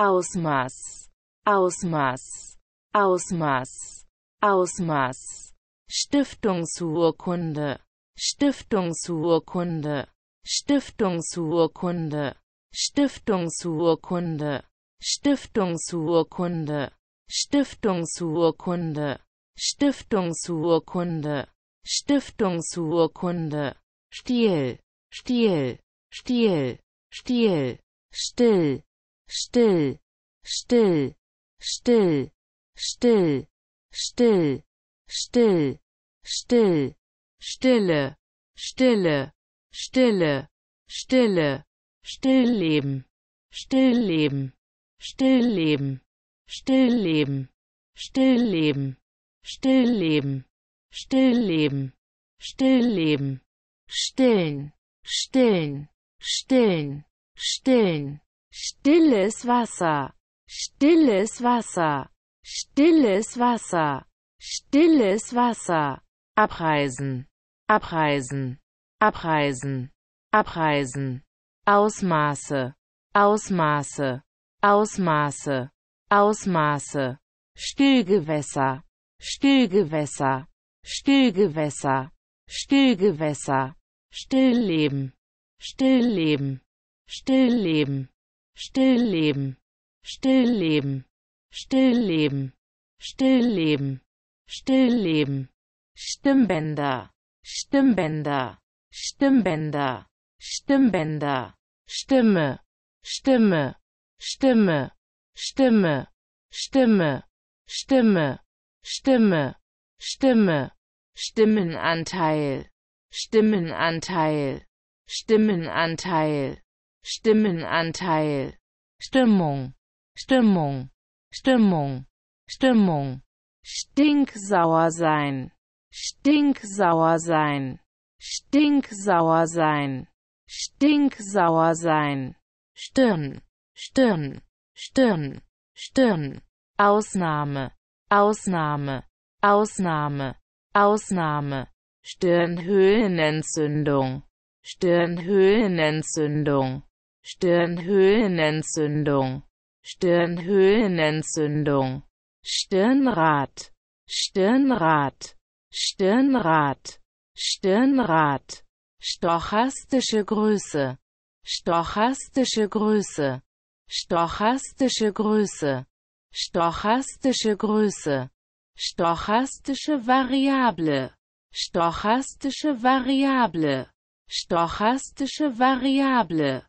Ausmaß, Ausmaß, Ausmaß, Ausmaß, Stiftungsurkunde, Stiftungsurkunde, Stiftungsurkunde, Stiftungsurkunde, Stiftungsurkunde, Stiftungsurkunde, Stiftungsurkunde, Stiftungsurkunde, Stil, Stil, Stil, Stil, Still, still, still, still, still, still, still, still, stille, stille, stille, stille, stillleben, stillleben, stillleben, stillleben, stillleben, stillleben, stillleben, stillleben, stillen, stillen, stillen, stillen, stilles Wasser, stilles Wasser, stilles Wasser, stilles Wasser, abreisen, abreisen, abreisen, abreisen, Ausmaße, Ausmaße, Ausmaße, Ausmaße, Stillgewässer, Stillgewässer, Stillgewässer, Stillgewässer, Stillleben, Stillleben, Stillleben. Stillleben. Stillleben. Stillleben. Stillleben. Stillleben. Stimmbänder. Stimmbänder. Stimmbänder. Stimmbänder. Stimme. Stimme. Stimme. Stimme. Stimme. Stimme. Stimme. Stimme. Stimmenanteil. Stimmenanteil. Stimmenanteil. Stimmenanteil, Stimmung, Stimmung, Stimmung, Stimmung, stinksauer sein, stinksauer sein, stinksauer sein, stinksauer sein, Stirn, Stirn, Stirn, Stirn, Ausnahme, Ausnahme, Ausnahme, Ausnahme, Stirnhöhlenentzündung, Stirnhöhlenentzündung. Stirnhöhlenentzündung, Stirnhöhlenentzündung, Stirnrad, Stirnrad, Stirnrad, Stirnrad, stochastische Größe, stochastische Größe, stochastische Größe, stochastische Größe, stochastische Variable, stochastische Variable, stochastische Variable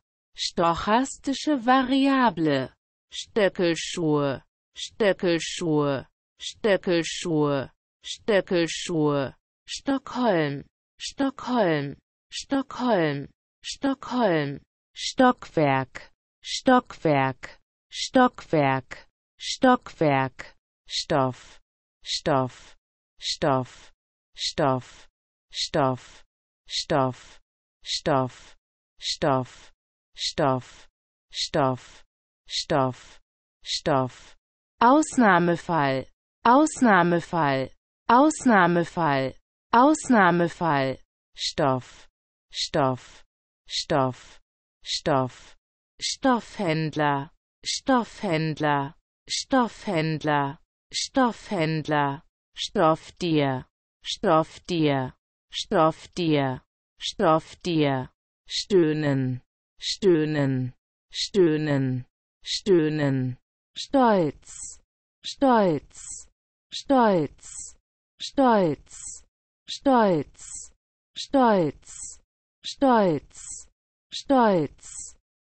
Stochastische Variable. Stöckelschuhe. Stöckelschuhe. Stöckelschuhe. Stöckelschuhe. Stockholm. Stockholm. Stockholm. Stockholm. Stockwerk. Stockwerk. Stockwerk. Stockwerk. Stoff. Stoff. Stoff. Stoff. Stoff. Stoff. Stoff. Stoff. Stoff, Stoff, Stoff, Stoff. Ausnahmefall, Ausnahmefall, Ausnahmefall, Ausnahmefall. Stoff, Stoff, Stoff, Stoff. Stoffhändler, Stoffhändler, Stoffhändler, Stoffhändler. Stoff Stoff dir, dir, Stoff dir, Stoff dir. Stöhnen, stöhnen, stöhnen, stöhnen, stolz, stolz, stolz, stolz, stolz, stolz, stolz, stolz,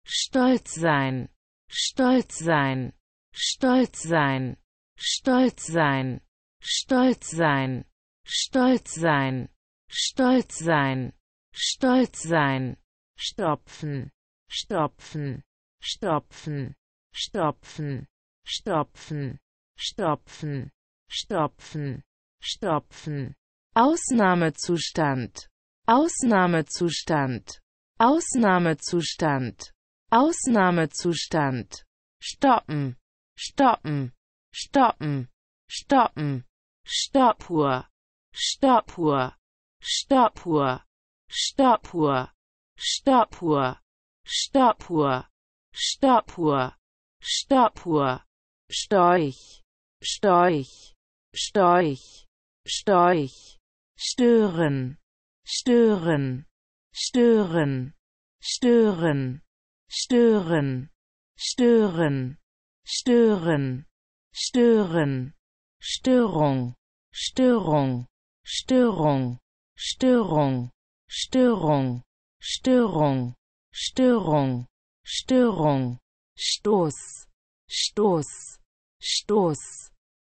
stolz sein, stolz sein, stolz sein, stolz sein, stolz sein, stolz sein, stolz sein, stolz sein, stopfen, stopfen, stopfen, stopfen, stopfen, stopfen, stopfen, stopfen. Ausnahmezustand, Ausnahmezustand, Ausnahmezustand, Ausnahmezustand. Stoppen, stoppen, stoppen, stoppen. Stoppuhr, Stoppuhr, Stoppuhr, Stoppuhr, Stoppuhr. Stoppuhr, Stoppuhr, Stoppuhr, Storch, Storch, Storch, Storch, stören, stören, stören, stören, stören, stören, stören, stören, Störung, Störung, Störung, Störung, Störung, Störung, Störung, Störung, Stoß, Stoß, Stoß,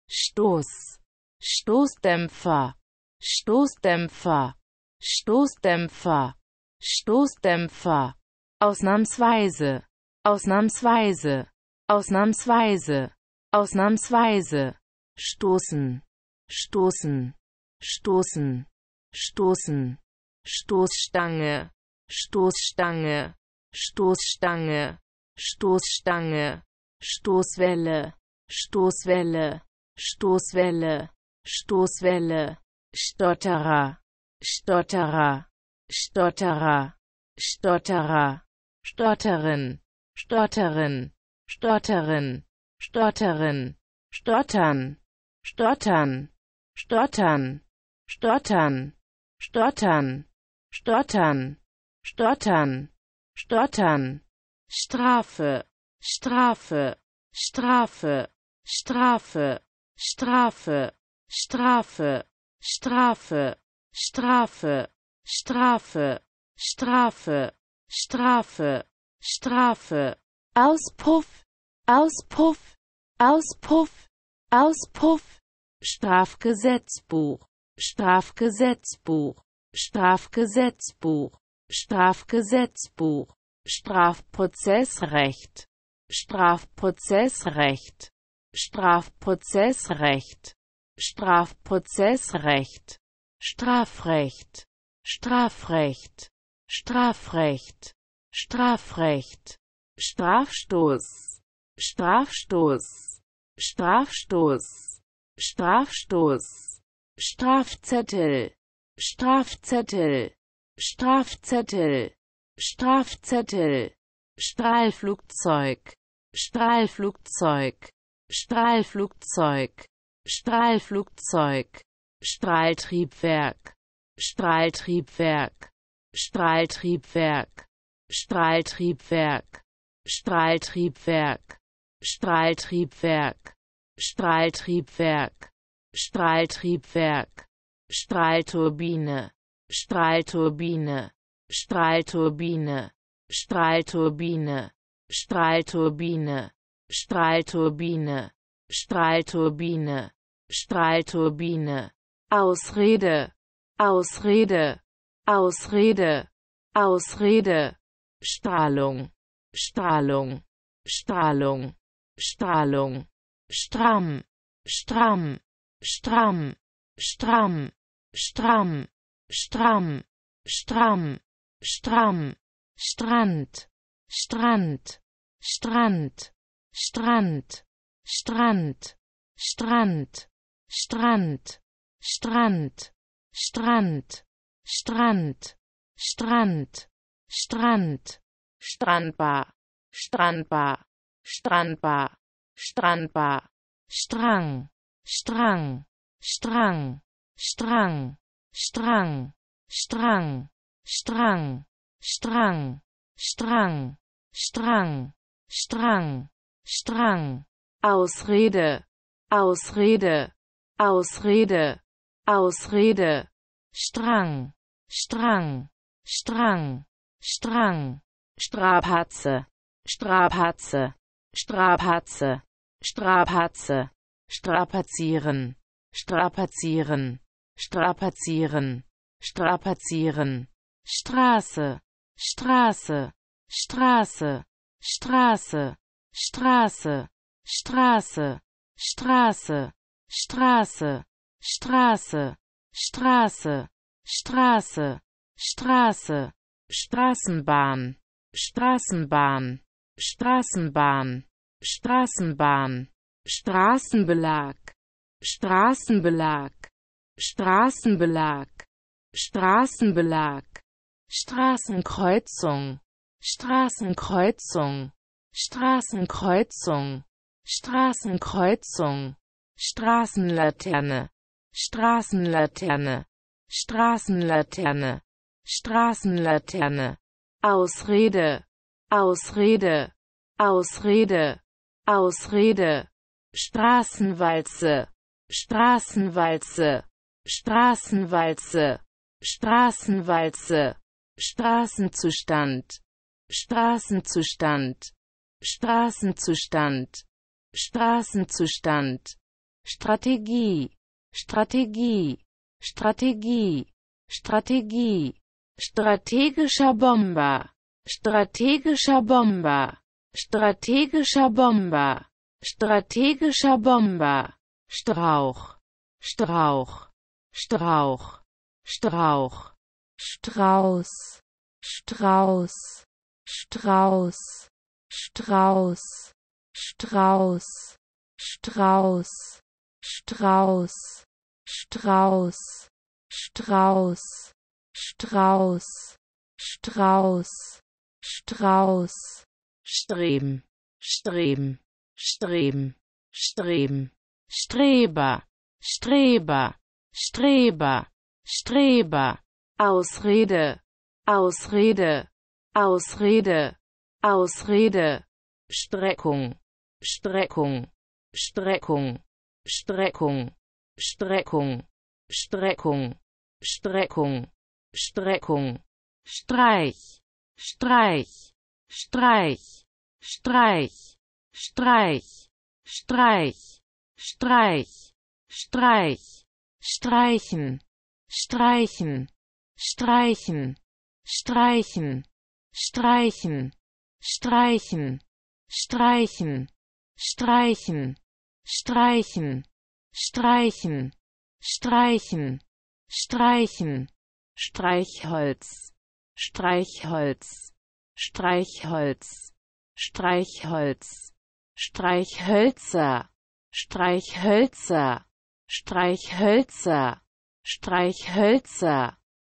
Stoß, Stoßdämpfer, Stoßdämpfer, Stoßdämpfer, Stoßdämpfer, ausnahmsweise, ausnahmsweise, ausnahmsweise, ausnahmsweise, stoßen, stoßen, stoßen, stoßen, Stoßstange, Stoßstange, Stoßstange, Stoßstange, Stoßwelle, Stoßwelle, Stoßwelle, Stoßwelle, Stotterer, Stotterer, Stotterer, Stotterer, Stotterin, Stotterin, Stotterin, Stotterin, Stottern, Stottern, Stottern, Stottern, Stottern, Stottern, Stottern. Stottern. Strafe. Strafe. Strafe. Strafe. Strafe. Strafe. Strafe. Strafe. Strafe. Strafe. Strafe. Strafe. Auspuff. Auspuff. Auspuff. Auspuff. Strafgesetzbuch. Strafgesetzbuch. Strafgesetzbuch. Strafgesetzbuch Strafprozessrecht Strafprozessrecht Strafprozessrecht Strafprozessrecht Strafrecht Strafrecht Strafrecht Strafrecht Strafstoß Strafstoß Strafstoß Strafstoß Strafzettel Strafzettel Strafzettel, Strafzettel, Strahlflugzeug, Strahlflugzeug, Strahlflugzeug, Strahlflugzeug, Strahltriebwerk, Strahltriebwerk, Strahltriebwerk, Strahltriebwerk, Strahltriebwerk, Strahltriebwerk, Strahltriebwerk, Strahltriebwerk, Strahlturbine, Strahlturbine, Strahlturbine, Strahlturbine, Strahlturbine, Strahlturbine, Strahlturbine, Strahlturbine, Ausrede, Ausrede, Ausrede, Ausrede, Strahlung, Strahlung, Strahlung, Strahlung, stramm, stramm, stramm, stramm, stramm stramm, stramm, stramm, Strand, Strand, Strand, Strand, Strand, Strand, Strand, Strand, Strand, Strand, Strand, Strand, Strandbar, Strandbar, Strandbar, Strandbar, Strang, Strang, Strang, Strang, Strang, Strang, Strang, Strang, Strang, Strang, Strang, Strang. Ausrede, Ausrede, Ausrede, Ausrede. Strang, Strang, Strang, Strang. Strapatze, Strapatze, Strapatze, Strapatze. Strapazieren, strapazieren strapazieren, strapazieren, Straße, Straße, Straße, Straße, Straße, Straße, Straße, Straße, Straße, Straße, Straße, Straße, Straßenbahn, Straßenbahn, Straßenbahn, Straßenbahn, Straßenbelag, Straßenbelag, Straßenbelag, Straßenbelag, Straßenkreuzung, Straßenkreuzung, Straßenkreuzung, Straßenkreuzung, Straßenlaterne, Straßenlaterne, Straßenlaterne, Straßenlaterne, Ausrede, Ausrede, Ausrede, Ausrede, Straßenwalze, Straßenwalze, Straßenwalze, Straßenwalze, Straßenzustand, Straßenzustand, Straßenzustand, Straßenzustand, Strategie, Strategie, Strategie, Strategie, strategischer Bomber, strategischer Bomber, strategischer Bomber, strategischer Bomber, Strauch, Strauch, Strauch, Strauch, Strauß, Strauß, Strauß, Strauß, Strauß, Strauß, Strauß, Strauß, Strauß, Strauß, Strauß, Strauß, Streben, Streben, Streben, Streben, Streber, Streber, Streber, Streber, Ausrede, Ausrede, Ausrede, Ausrede, Streckung, Streckung, Streckung, Streckung, Streckung, Streckung, Streckung, Streckung, Streich, Streich, Streich, Streich, Streich, Streich, Streich, Streich, streichen, streichen, streichen, streichen, streichen, streichen, streichen, streichen, streichen, streichen, streichen, streichen, Streichholz, Streichholz, Streichholz, Streichholz, Streichhölzer, Streichhölzer, Streichhölzer, Streichhölzer